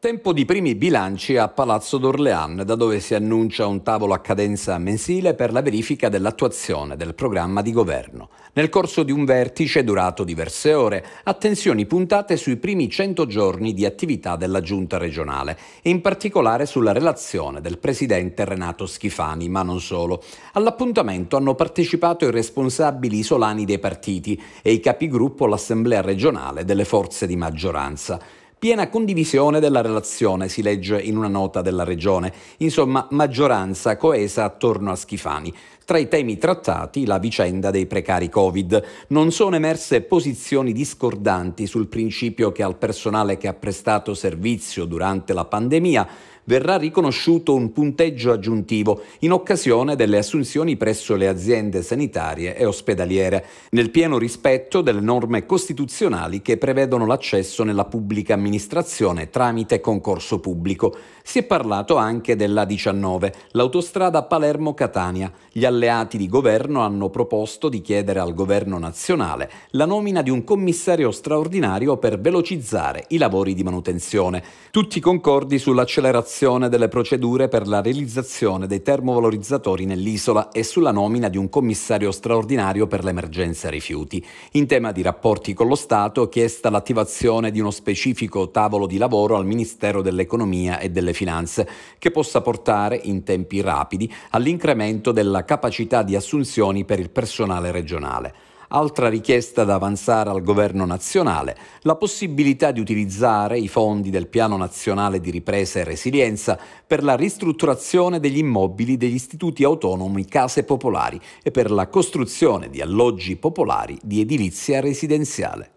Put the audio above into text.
Tempo di primi bilanci a Palazzo d'Orléans, da dove si annuncia un tavolo a cadenza mensile per la verifica dell'attuazione del programma di governo. Nel corso di un vertice durato diverse ore, attenzioni puntate sui primi 100 giorni di attività della giunta regionale e in particolare sulla relazione del presidente Renato Schifani, ma non solo. All'appuntamento hanno partecipato i responsabili isolani dei partiti e i capigruppo all'Assemblea regionale delle forze di maggioranza. Piena condivisione della relazione, si legge in una nota della regione. Insomma, maggioranza coesa attorno a Schifani. Tra i temi trattati, la vicenda dei precari Covid. Non sono emerse posizioni discordanti sul principio che al personale che ha prestato servizio durante la pandemia verrà riconosciuto un punteggio aggiuntivo in occasione delle assunzioni presso le aziende sanitarie e ospedaliere, nel pieno rispetto delle norme costituzionali che prevedono l'accesso nella pubblica amministrazione tramite concorso pubblico. Si è parlato anche della 19, l'autostrada Palermo-Catania. Gli alleati di governo hanno proposto di chiedere al governo nazionale la nomina di un commissario straordinario per velocizzare i lavori di manutenzione. Tutti concordi sull'accelerazione approvazione delle procedure per la realizzazione dei termovalorizzatori nell'isola e sulla nomina di un commissario straordinario per l'emergenza rifiuti. In tema di rapporti con lo Stato, è chiesta l'attivazione di uno specifico tavolo di lavoro al Ministero dell'Economia e delle Finanze, che possa portare in tempi rapidi all'incremento della capacità di assunzioni per il personale regionale. Altra richiesta da avanzare al governo nazionale, la possibilità di utilizzare i fondi del Piano Nazionale di Ripresa e Resilienza per la ristrutturazione degli immobili degli istituti autonomi Case Popolari e per la costruzione di alloggi popolari di edilizia residenziale.